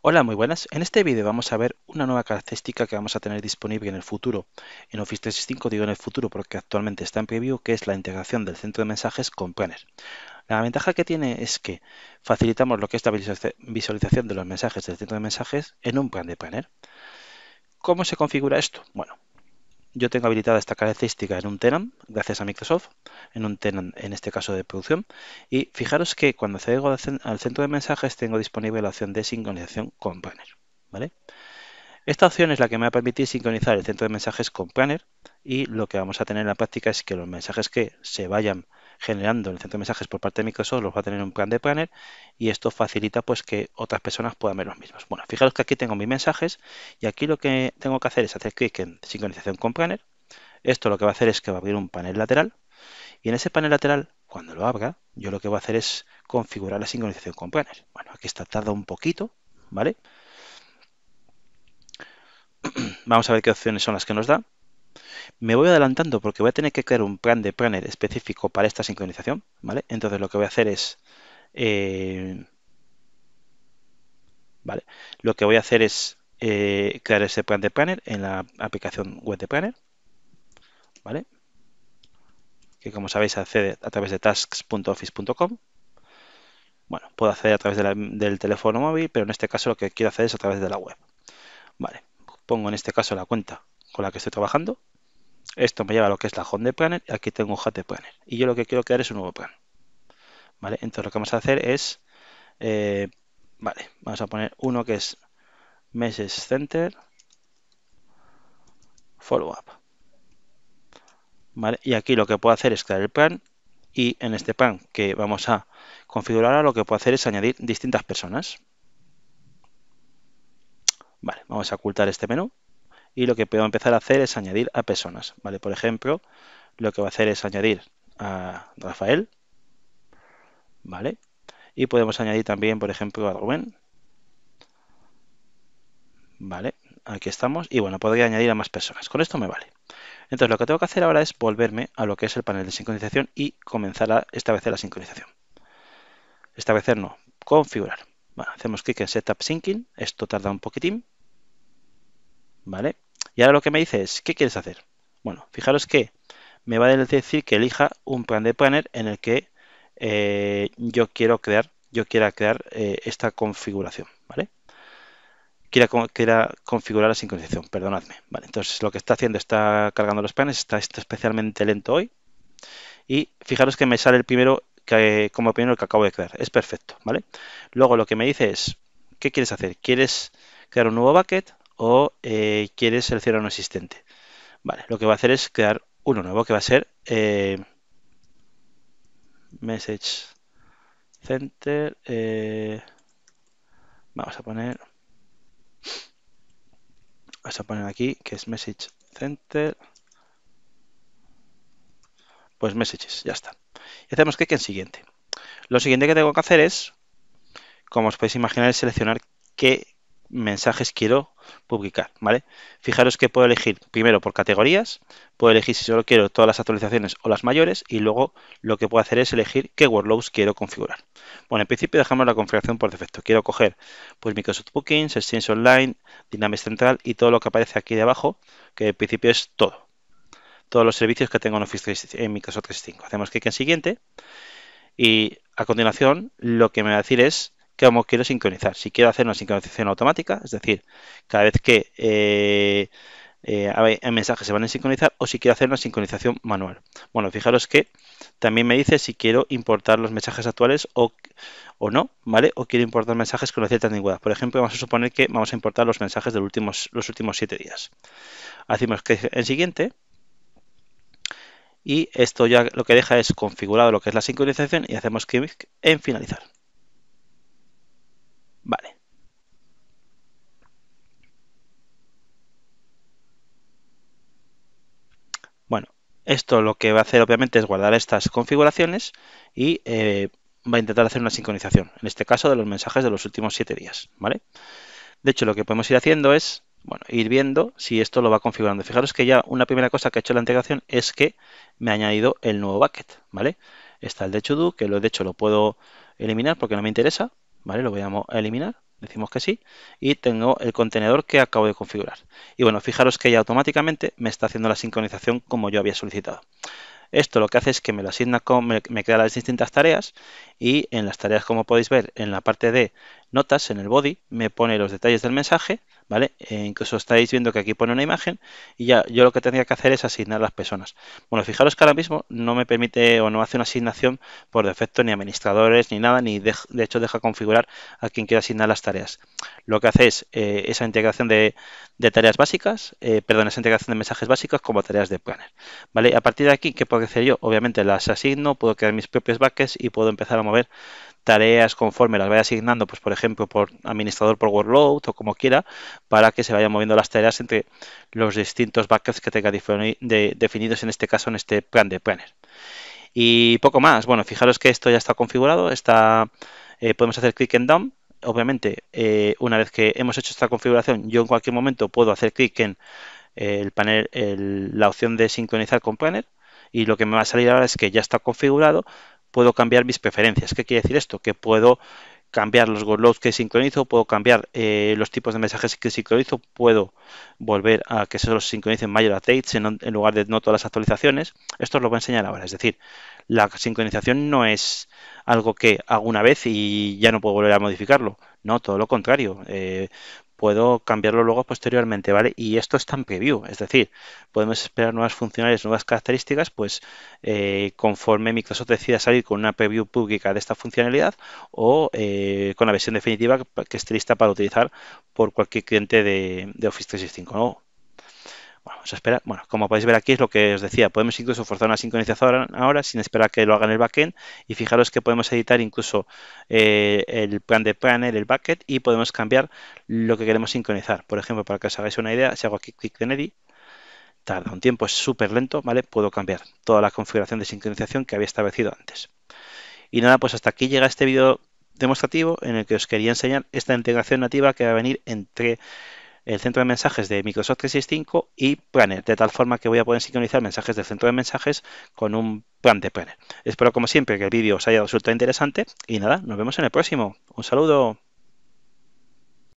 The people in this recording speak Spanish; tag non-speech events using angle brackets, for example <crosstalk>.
Hola, muy buenas. En este vídeo vamos a ver una nueva característica que vamos a tener disponible en el futuro. En Office 365 digo en el futuro porque actualmente está en preview, que es la integración del centro de mensajes con Planner. La ventaja que tiene es que facilitamos lo que es la visualización de los mensajes del centro de mensajes en un plan de Planner. ¿Cómo se configura esto? Bueno, yo tengo habilitada esta característica en un tenant, gracias a Microsoft, en un tenant en este caso de producción. Y fijaros que cuando accedo al centro de mensajes tengo disponible la opción de sincronización con Planner. ¿vale? Esta opción es la que me va a permitir sincronizar el centro de mensajes con Planner y lo que vamos a tener en la práctica es que los mensajes que se vayan generando el centro de mensajes por parte de Microsoft, los va a tener un plan de planner y esto facilita pues que otras personas puedan ver los mismos. Bueno, fijaros que aquí tengo mis mensajes y aquí lo que tengo que hacer es hacer clic en sincronización con planner. Esto lo que va a hacer es que va a abrir un panel lateral y en ese panel lateral, cuando lo abra, yo lo que voy a hacer es configurar la sincronización con planner. Bueno, aquí está tarda un poquito, ¿vale? <clears throat> Vamos a ver qué opciones son las que nos da. Me voy adelantando porque voy a tener que crear un plan de planner específico para esta sincronización, ¿vale? Entonces lo que voy a hacer es... Eh, ¿Vale? Lo que voy a hacer es eh, crear ese plan de planner en la aplicación web de planner, ¿vale? Que como sabéis accede a través de tasks.office.com. Bueno, puedo acceder a través del teléfono móvil, pero en este caso lo que quiero hacer es a través de la web. Vale, pongo en este caso la cuenta con la que estoy trabajando, esto me lleva a lo que es la home de planner. Aquí tengo un hat de planner. Y yo lo que quiero crear es un nuevo plan. ¿Vale? Entonces lo que vamos a hacer es. Eh, vale, vamos a poner uno que es Meses Center Follow Up. ¿Vale? Y aquí lo que puedo hacer es crear el plan y en este plan que vamos a configurar ahora lo que puedo hacer es añadir distintas personas. Vale, vamos a ocultar este menú y lo que puedo empezar a hacer es añadir a personas, ¿vale? Por ejemplo, lo que voy a hacer es añadir a Rafael, ¿vale? Y podemos añadir también, por ejemplo, a Rubén, ¿vale? Aquí estamos y bueno, podría añadir a más personas. Con esto me vale. Entonces lo que tengo que hacer ahora es volverme a lo que es el panel de sincronización y comenzar a establecer la sincronización. Establecer no, configurar. Bueno, hacemos clic en Setup Syncing, esto tarda un poquitín, ¿vale? Y ahora lo que me dice es, ¿qué quieres hacer? Bueno, fijaros que me va a decir que elija un plan de planner en el que eh, yo quiero crear, yo quiera crear eh, esta configuración, ¿vale? Quiera, configurar la sincronización, perdonadme. Vale, entonces lo que está haciendo está cargando los planes, está, especialmente lento hoy. Y fijaros que me sale el primero que, como primero que acabo de crear. Es perfecto, ¿vale? Luego lo que me dice es, ¿qué quieres hacer? ¿Quieres crear un nuevo bucket? o eh, quieres seleccionar un existente. Vale, lo que va a hacer es crear uno nuevo que va a ser eh, message center. Eh, vamos a poner, vamos a poner aquí que es message center. Pues messages, ya está. Y hacemos clic en siguiente. Lo siguiente que tengo que hacer es, como os podéis imaginar, es seleccionar qué mensajes quiero publicar, ¿vale? Fijaros que puedo elegir primero por categorías, puedo elegir si solo quiero todas las actualizaciones o las mayores y luego lo que puedo hacer es elegir qué workloads quiero configurar. Bueno, en principio dejamos la configuración por defecto. Quiero coger pues Microsoft Bookings, Exchange Online, Dynamics Central y todo lo que aparece aquí de abajo, que en principio es todo. Todos los servicios que tengo en, Office en Microsoft 365. Hacemos clic en siguiente y a continuación lo que me va a decir es que como quiero sincronizar. Si quiero hacer una sincronización automática, es decir, cada vez que eh, eh, hay mensajes se van a sincronizar, o si quiero hacer una sincronización manual. Bueno, fijaros que también me dice si quiero importar los mensajes actuales o, no, ¿vale? O quiero importar mensajes con una cierta antigüedad. Por ejemplo, vamos a suponer que vamos a importar los mensajes de los últimos, los últimos días. Hacemos que en siguiente y esto ya lo que deja es configurado lo que es la sincronización y hacemos clic en finalizar. Esto lo que va a hacer obviamente es guardar estas configuraciones y eh, va a intentar hacer una sincronización, en este caso de los mensajes de los últimos siete días, ¿vale? De hecho, lo que podemos ir haciendo es bueno, ir viendo si esto lo va configurando. Fijaros que ya una primera cosa que ha hecho la integración es que me ha añadido el nuevo bucket, ¿vale? Está el de Chudu, que lo, de hecho lo puedo eliminar porque no me interesa, ¿vale? Lo voy a eliminar decimos que sí, y tengo el contenedor que acabo de configurar. Y bueno, fijaros que ya automáticamente me está haciendo la sincronización como yo había solicitado. Esto lo que hace es que me lo asigna, con, me, queda las distintas tareas y en las tareas, como podéis ver, en la parte de notas, en el body, me pone los detalles del mensaje ¿vale? Eh, incluso estáis viendo que aquí pone una imagen y ya yo lo que tendría que hacer es asignar las personas. Bueno, fijaros que ahora mismo no me permite o no hace una asignación por defecto ni administradores ni nada, ni de, hecho deja configurar a quien quiera asignar las tareas. Lo que hace es eh, esa integración de, tareas básicas, eh, perdón, esa integración de mensajes básicos como tareas de planner, ¿vale? A partir de aquí, ¿qué puedo hacer yo? Obviamente las asigno, puedo crear mis propios buckets y puedo empezar a mover tareas conforme las vaya asignando, pues por ejemplo, por administrador por workload o como quiera, para que se vayan moviendo las tareas entre los distintos backups que tenga definidos en este caso en este plan de planner. Y poco más. Bueno, fijaros que esto ya está configurado, está, eh, podemos hacer clic en down obviamente, eh, una vez que hemos hecho esta configuración, yo en cualquier momento puedo hacer clic en eh, el panel, la opción de sincronizar con Planner y lo que me va a salir ahora es que ya está configurado, puedo cambiar mis preferencias. ¿Qué quiere decir esto? Que puedo cambiar los workloads que sincronizo, puedo cambiar eh, los tipos de mensajes que sincronizo, puedo volver a que se los sincronicen mayor updates en, lugar de no todas las actualizaciones. Esto os lo voy a enseñar ahora. Es decir, la sincronización no es algo que hago una vez y ya no puedo volver a modificarlo. No, todo lo contrario. Eh, puedo cambiarlo luego posteriormente, ¿vale? Y esto está en preview, es decir, podemos esperar nuevas funcionalidades, nuevas características, pues eh, conforme Microsoft decida salir con una preview pública de esta funcionalidad o eh, con la versión definitiva que esté lista para utilizar por cualquier cliente de, de Office 365, ¿no? esperar. Bueno, como podéis ver aquí es lo que os decía, podemos incluso forzar una sincronización ahora sin esperar que lo haga en el backend y fijaros que podemos editar incluso eh, el plan de panel, el bucket y podemos cambiar lo que queremos sincronizar. Por ejemplo, para que os hagáis una idea, si hago aquí clic en edit, tarda un tiempo, es súper lento, ¿vale? Puedo cambiar toda la configuración de sincronización que había establecido antes. Y nada, pues hasta aquí llega este vídeo demostrativo en el que os quería enseñar esta integración nativa que va a venir entre el centro de mensajes de Microsoft 365 y Planner, de tal forma que voy a poder sincronizar mensajes del centro de mensajes con un plan de Planner. Espero como siempre que el vídeo os haya resultado interesante y nada, nos vemos en el próximo. Un saludo.